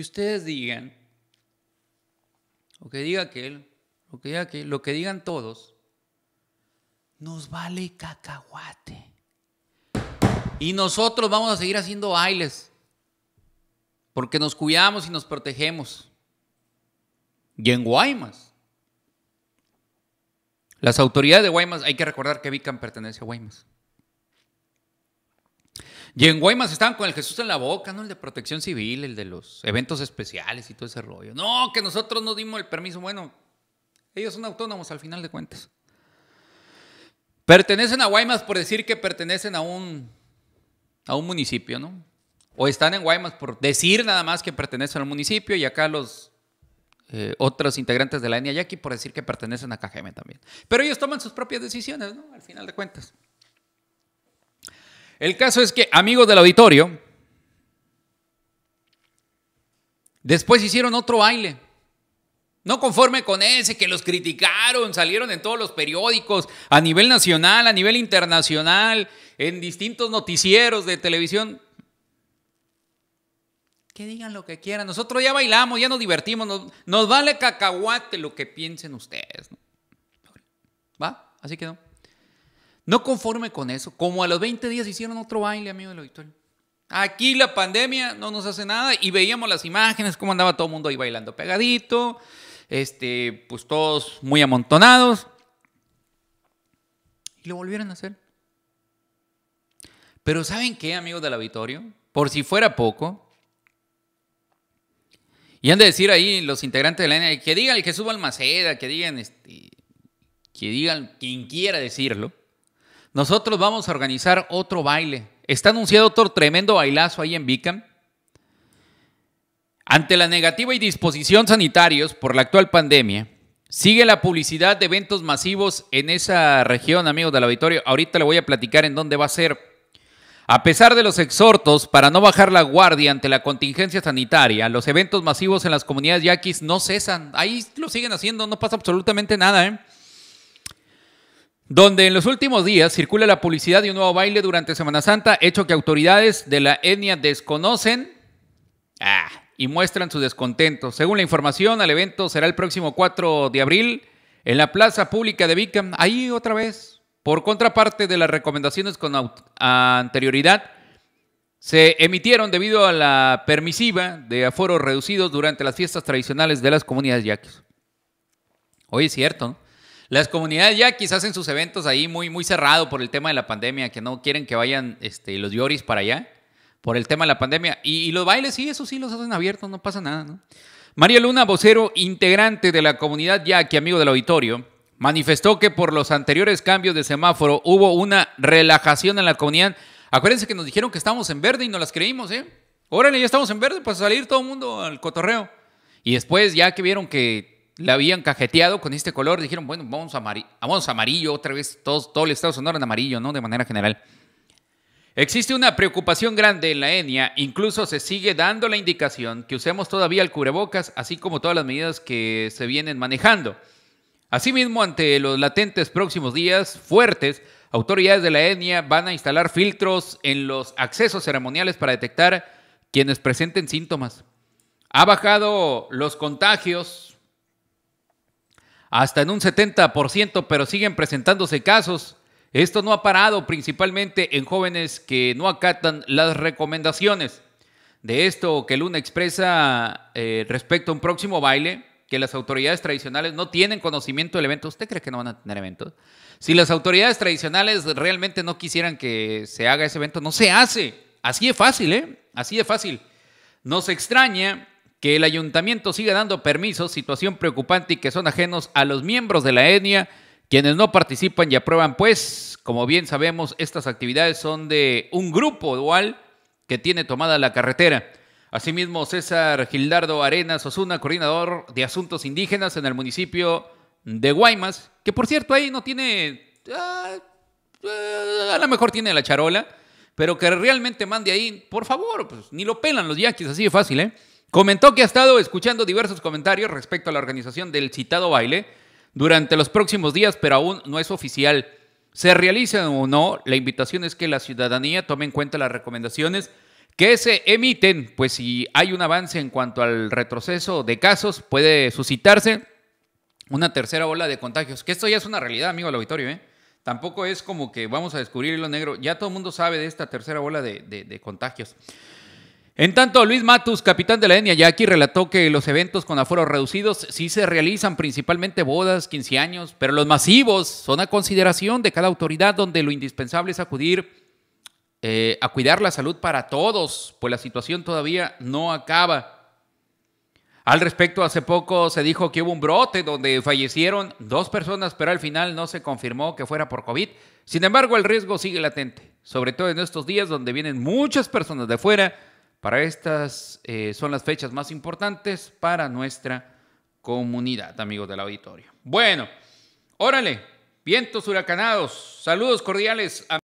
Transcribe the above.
ustedes digan, lo que diga aquel, lo que diga aquel, lo que digan todos, nos vale cacahuate. Y nosotros vamos a seguir haciendo bailes, porque nos cuidamos y nos protegemos. Y en Guaymas, las autoridades de Guaymas, hay que recordar que Vican pertenece a Guaymas. Y en Guaymas estaban con el Jesús en la boca, ¿no? El de protección civil, el de los eventos especiales y todo ese rollo. No, que nosotros no dimos el permiso. Bueno, ellos son autónomos al final de cuentas. Pertenecen a Guaymas por decir que pertenecen a un, a un municipio, ¿no? O están en Guaymas por decir nada más que pertenecen al municipio y acá los eh, otros integrantes de la Yaqui por decir que pertenecen a Cajeme también. Pero ellos toman sus propias decisiones, ¿no? Al final de cuentas. El caso es que, amigos del auditorio, después hicieron otro baile. No conforme con ese, que los criticaron, salieron en todos los periódicos, a nivel nacional, a nivel internacional, en distintos noticieros de televisión. Que digan lo que quieran. Nosotros ya bailamos, ya nos divertimos, nos, vale cacahuate lo que piensen ustedes. ¿Va? Así quedó. No. No conforme con eso, como a los 20 días hicieron otro baile, amigo del auditorio. Aquí la pandemia no nos hace nada y veíamos las imágenes, cómo andaba todo el mundo ahí bailando pegadito, este, pues todos muy amontonados. Y lo volvieron a hacer. Pero ¿saben qué, amigos del auditorio? Por si fuera poco. Y han de decir ahí los integrantes de la NA, que digan el Jesús Balmaceda, que digan, este, que digan quien quiera decirlo. Nosotros vamos a organizar otro baile. Está anunciado otro tremendo bailazo ahí en Bicam. Ante la negativa y disposición sanitarios por la actual pandemia, sigue la publicidad de eventos masivos en esa región, amigos del auditorio. Ahorita le voy a platicar en dónde va a ser. A pesar de los exhortos para no bajar la guardia ante la contingencia sanitaria, los eventos masivos en las comunidades yaquis no cesan. Ahí lo siguen haciendo, no pasa absolutamente nada. ¿eh? donde en los últimos días circula la publicidad de un nuevo baile durante Semana Santa, hecho que autoridades de la etnia desconocen ah, y muestran su descontento. Según la información, el evento será el próximo 4 de abril en la Plaza Pública de Bicam. Ahí otra vez, por contraparte de las recomendaciones con anterioridad, se emitieron debido a la permisiva de aforos reducidos durante las fiestas tradicionales de las comunidades yaquis. Hoy es cierto, ¿no? Las comunidades ya quizás en sus eventos ahí muy, muy cerrado por el tema de la pandemia, que no quieren que vayan este, los Yoris para allá, por el tema de la pandemia. Y, los bailes, sí, eso sí, los hacen abiertos, no pasa nada, ¿no? María Luna, vocero integrante de la comunidad ya que amigo del auditorio, manifestó que por los anteriores cambios de semáforo hubo una relajación en la comunidad. Acuérdense que nos dijeron que estábamos en verde y no las creímos, ¿eh? Órale, ya estamos en verde para salir todo el mundo al cotorreo. Y después, ya que vieron que la habían cajeteado con este color, dijeron, bueno, vamos a, amarillo, vamos a amarillo otra vez, todos, todo el Estado Sonora en amarillo, ¿no? De manera general. Existe una preocupación grande en la ENIA, incluso se sigue dando la indicación que usemos todavía el cubrebocas, así como todas las medidas que se vienen manejando. Asimismo, ante los latentes próximos días fuertes, autoridades de la ENIA van a instalar filtros en los accesos ceremoniales para detectar quienes presenten síntomas. Ha bajado los contagios hasta en un 70%, pero siguen presentándose casos. Esto no ha parado principalmente en jóvenes que no acatan las recomendaciones. De esto que Luna expresa eh, respecto a un próximo baile, que las autoridades tradicionales no tienen conocimiento del evento. ¿Usted cree que no van a tener eventos? Si las autoridades tradicionales realmente no quisieran que se haga ese evento, no se hace. Así es fácil, ¿eh? Así es fácil. se extraña que el ayuntamiento siga dando permisos, situación preocupante y que son ajenos a los miembros de la etnia, quienes no participan y aprueban, pues, como bien sabemos, estas actividades son de un grupo dual que tiene tomada la carretera. Asimismo, César Gildardo Arenas Osuna, coordinador de asuntos indígenas en el municipio de Guaymas, que por cierto ahí no tiene, ah, a lo mejor tiene la charola, pero que realmente mande ahí, por favor, pues ni lo pelan los yaquis, así de fácil, ¿eh? Comentó que ha estado escuchando diversos comentarios respecto a la organización del citado baile durante los próximos días, pero aún no es oficial. Se realiza o no, la invitación es que la ciudadanía tome en cuenta las recomendaciones que se emiten, pues si hay un avance en cuanto al retroceso de casos, puede suscitarse una tercera ola de contagios, que esto ya es una realidad, amigo del auditorio, ¿eh? Tampoco es como que vamos a descubrir lo negro, ya todo el mundo sabe de esta tercera ola de, de, de contagios. En tanto, Luis Matus, capitán de la etnia aquí relató que los eventos con aforos reducidos sí se realizan principalmente bodas, 15 años, pero los masivos son a consideración de cada autoridad donde lo indispensable es acudir eh, a cuidar la salud para todos, pues la situación todavía no acaba. Al respecto, hace poco se dijo que hubo un brote donde fallecieron dos personas, pero al final no se confirmó que fuera por COVID. Sin embargo, el riesgo sigue latente, sobre todo en estos días donde vienen muchas personas de fuera para estas eh, son las fechas más importantes para nuestra comunidad, amigos del auditorio. Bueno, órale, vientos huracanados, saludos cordiales. A